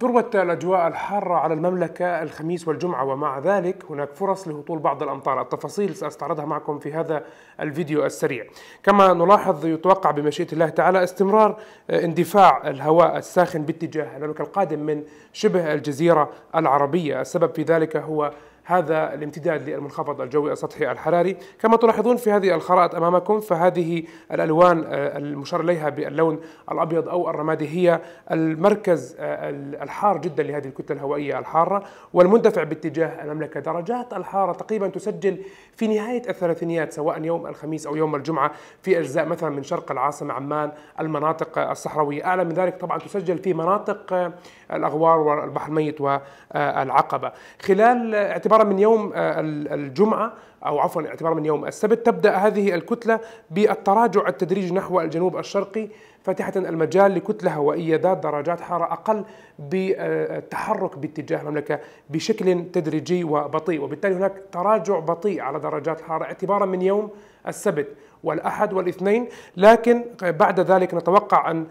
تروت الأجواء الحارة على المملكة الخميس والجمعة ومع ذلك هناك فرص لهطول بعض الأمطار التفاصيل سأستعرضها معكم في هذا الفيديو السريع كما نلاحظ يتوقع بمشيئة الله تعالى استمرار آه، اندفاع الهواء الساخن باتجاه المملكة القادم من شبه الجزيرة العربية السبب في ذلك هو هذا الامتداد للمنخفض الجوي السطحي الحراري كما تلاحظون في هذه الخرائط أمامكم فهذه الألوان آه، المشار إليها باللون الأبيض أو الرمادي هي المركز آه، الحار جدا لهذه الكتلة الهوائية الحارة والمندفع باتجاه المملكة درجات الحارة تقريبا تسجل في نهاية الثلاثينيات سواء يوم الخميس أو يوم الجمعة في أجزاء مثلا من شرق العاصمة عمان المناطق آه، الصحراوية أعلى من ذلك طبعا تسجل في مناطق الأغوار والبحر الميت والعقبة خلال اعتبار اعتبارا من يوم آه، الجمعة أو عفوا اعتبارا من يوم السبت تبدأ هذه الكتلة بالتراجع التدريجي نحو الجنوب الشرقي فاتحة المجال لكتلة هوائية ذات درجات حرارة أقل بالتحرك باتجاه المملكة بشكل تدريجي وبطيء وبالتالي هناك تراجع بطيء على درجات الحرارة اعتبارا من يوم السبت والأحد والاثنين لكن بعد ذلك نتوقع أن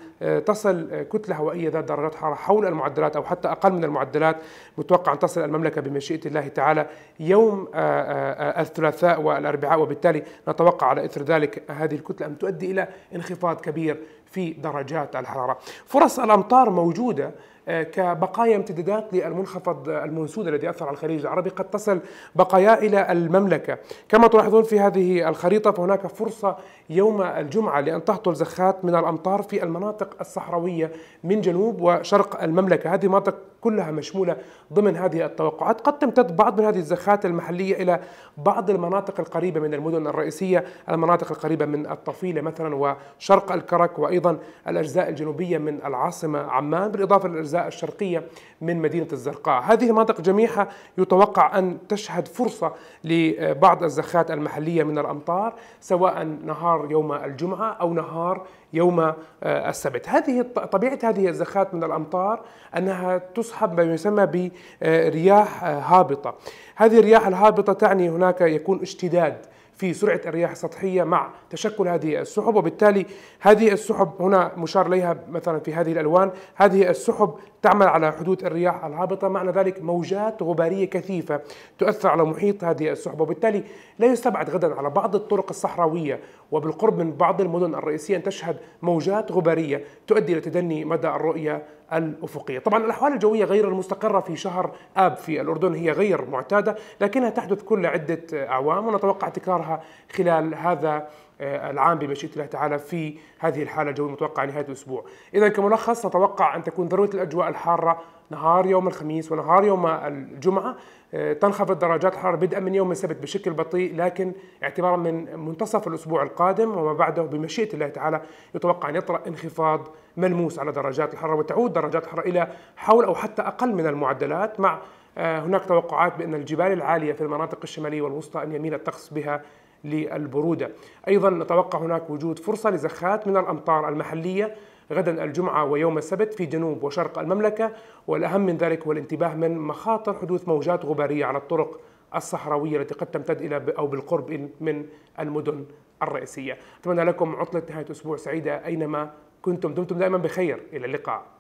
تصل كتلة هوائية ذات درجات حرارة حول المعدلات أو حتى أقل من المعدلات متوقع أن تصل المملكة بمشيئة الله تعالى يوم الثلاثاء والأربعاء وبالتالي نتوقع على إثر ذلك هذه الكتلة أن تؤدي إلى انخفاض كبير في درجات الحراره فرص الامطار موجوده آه، كبقايا امتدادات للمنخفض آه، المنسود الذي أثر على الخليج العربي قد تصل بقايا إلى المملكة كما تلاحظون في هذه الخريطة فهناك فرصة يوم الجمعة لأن تهطل زخات من الأمطار في المناطق الصحراوية من جنوب وشرق المملكة هذه مناطق كلها مشمولة ضمن هذه التوقعات قد تمتد بعض من هذه الزخات المحلية إلى بعض المناطق القريبة من المدن الرئيسية المناطق القريبة من الطفيلة مثلا وشرق الكرك وأيضا الأجزاء الجنوبية من العاصمة عمان بالإضافة للأجزاء الشرقية من مدينة الزرقاء هذه المناطق جميعها يتوقع أن تشهد فرصة لبعض الزخات المحلية من الأمطار سواء نهار يوم الجمعة أو نهار يوم آه، السبت هذه طبيعة هذه الزخات من الأمطار أنها تسحب ما يسمى برياح آه، هابطة هذه الرياح الهابطة تعني هناك يكون اشتداد في سرعة الرياح السطحية مع تشكل هذه السحب وبالتالي هذه السحب هنا مشار إليها مثلا في هذه الألوان هذه السحب تعمل على حدود الرياح الهابطة معنى ذلك موجات غبارية كثيفة تؤثر على محيط هذه السحب وبالتالي لا يستبعد غدا على بعض الطرق الصحراوية وبالقرب من بعض المدن الرئيسية أن تشهد موجات غبارية تؤدي إلى تدني مدى الرؤية الأفقية طبعا الأحوال الجوية غير المستقرة في شهر آب في الأردن هي غير معتادة لكنها تحدث كل عدة أعوام ونتوقع تكرارها خلال هذا آه، العام بمشيئة الله تعالى في هذه الحالة الجوية المتوقعة نهاية الأسبوع إذا كملخص نتوقع أن تكون ذروة الأجواء الحارة نهار يوم الخميس ونهار يوم الجمعة آه، تنخفض درجات الحرارة بدءا من يوم السبت بشكل بطيء لكن اعتبارا من منتصف الأسبوع القادم وما بعده بمشيئة الله تعالى يتوقع أن يطرأ انخفاض ملموس على درجات الحرارة وتعود درجات الحرارة إلى حول أو حتى أقل من المعدلات مع آه، هناك توقعات بأن الجبال العالية في المناطق الشمالية والوسطى أن يميل الطقس بها للبرودة أيضا نتوقع هناك وجود فرصة لزخات من الأمطار المحلية غدا الجمعة ويوم السبت في جنوب وشرق المملكة والأهم من ذلك هو الانتباه من مخاطر حدوث موجات غبارية على الطرق الصحراوية التي قد تمتد إلى أو بالقرب من المدن الرئيسية أتمنى لكم عطلة نهاية أسبوع سعيدة أينما كنتم دمتم دائما بخير إلى اللقاء